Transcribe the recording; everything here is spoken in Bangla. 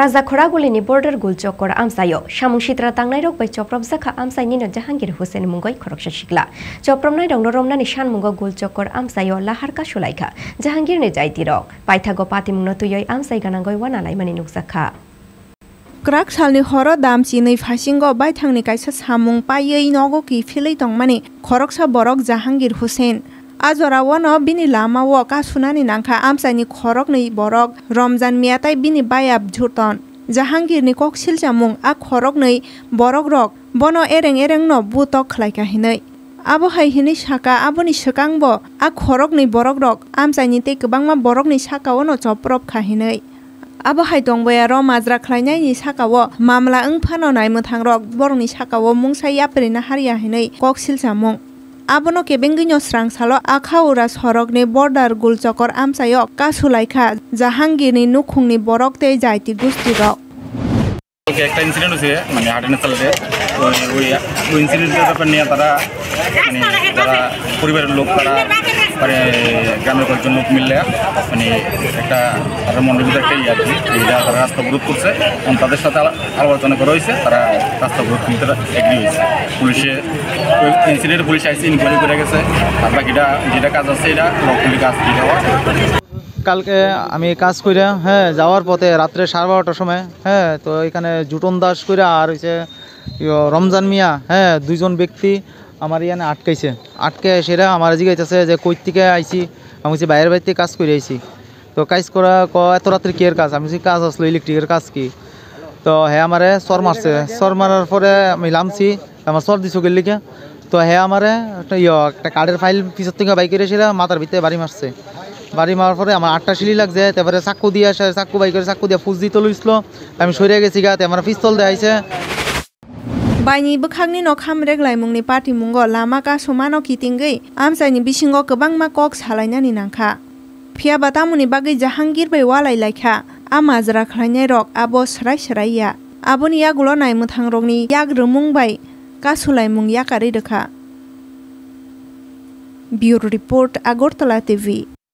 রাজা খোড়াগুলিনি বর্ডার গুলচকর আমসায় সামুসিতরা তাংনাই রক বাই চপ্রব জাখা আমসাই নিন জাহাঙ্গীর হোসেন মুঙ্গই খরকসা শিকলা চপ্রমনাই রং নরমনানি সান মুঙ্গ গুলচকর আমসায় লাহারকা সুলাইখা জাহাঙ্গীর নে যাইতি রক পাইথাগো পাতি মুঙ্গ তুই আমসাই গানাঙ্গই ওয়ানালাই মানি নুকজাখা ক্রাক সালনি হর দাম চিনই ফাইসিংগ বাই থাংনি কাইসা সামুং পাইয়ই নগো কি ফিলেই তংমানে খরকসা বরক জাহাঙ্গীর হোসেন আজরাও ন বিনি লামা ও কা সুনানি নাংখা আমসাইনি খরক নই বরক রমজান মিয়াতাই বিনি বায়াব ঝুরতন জাহাঙ্গীরনি কক সিলচামুং আ খরক নই বরক রক বন এরেং এরেং ন বুতক খ্লাইকাহিনৈ আবো হাই হিনি সাকা আবনি সকাংব আ খরক নই বরক রক আমসাইনি তে কবাংমা বরক নি সাকাও ন চপ্রব খাহিনৈ আবো হাই দংবয়া র মাজরা খ্লাইনাইনি সাকাও মামলা ওং ফানো নাই মোথাং রক বরংনি সাকাও মুংসাই আপেরিনা হারিয়াহিনৈ কক সিলচামুং আবনো কেবেংগিনো স্রাং সালো আখা উরাস হরগনে বর্ডার গুলচকর আমসায় কাসুলাইখা জাহাঙ্গিরনি নুখুংনি বরক তে যাইতি গুস্তির একটা ইনসিডেন্ট হয়েছে মানে হাটেনস্থলে ওই ইনসিডেন্টের ব্যাপার মানে গ্রামের কয়েকজন লোক মিললে মানে একটা তারা মনের ভিতরে একটা ইয়ে আর কি যারা তারা রাস্তা অবরোধ করছে এবং তাদের সাথে আলোচনা করা হয়েছে তারা রাস্তা অবরোধ কিন্তু এগ্রি হয়েছে পুলিশে ইনসিডেন্ট পুলিশ আইসি ইনকোয়ারি করে গেছে আর বাকিটা যেটা কাজ আছে এটা কাজ দিয়ে দেওয়া কালকে আমি কাজ কইরা হ্যাঁ যাওয়ার পথে রাত্রে সাড়ে বারোটার সময় হ্যাঁ তো এখানে জুটন দাস কইরা আর হচ্ছে রমজান মিয়া হ্যাঁ দুইজন ব্যক্তি আমার ইয়ানে আটকাইছে আটকে সেটা আমার আছে যে কই থেকে আইছি আমি বলছি বাইরের বাড়িতে কাজ করে আইছি তো কাজ করা ক এত রাত্রে কি কাজ আমি বলছি কাজ আসলো ইলেকট্রিকের কাজ কি তো হ্যাঁ আমারে সর মারছে সর মারার পরে আমি লামছি আমার সর দিছো গেলিকে তো হ্যাঁ আমারে একটা ইয় একটা কার্ডের ফাইল পিছর থেকে বাইকের এসে মাথার ভিতরে বাড়ি মারছে বাড়ি মারার পরে আমার আটটা সিলি লাগছে তারপরে চাকু দিয়ে আসে চাকু বাইকের চাকু দিয়ে ফুজ দিতে লইছিল আমি সরিয়ে গেছি গা আমার পিস্তল দেখাইছে बायनि बोखांनि नखाम रेगलाय मुंनि पार्टी मुंग लामाका का समानो किटिंगै आमसाइनि बिसिङाव गोबां मा कक सालायनानै नांखा फियाबा तामुनि बागै जाहांगीर बै वालाय लायखा आम आजरा खालायनाय रक आब' सराय सरायया आब'नि यागुल' नाय मोथां रगनि याग्रो मुंबाय कासुलाय मुं याकारै दोखा ब्युरो रिपोर्ट आगरतला टिभि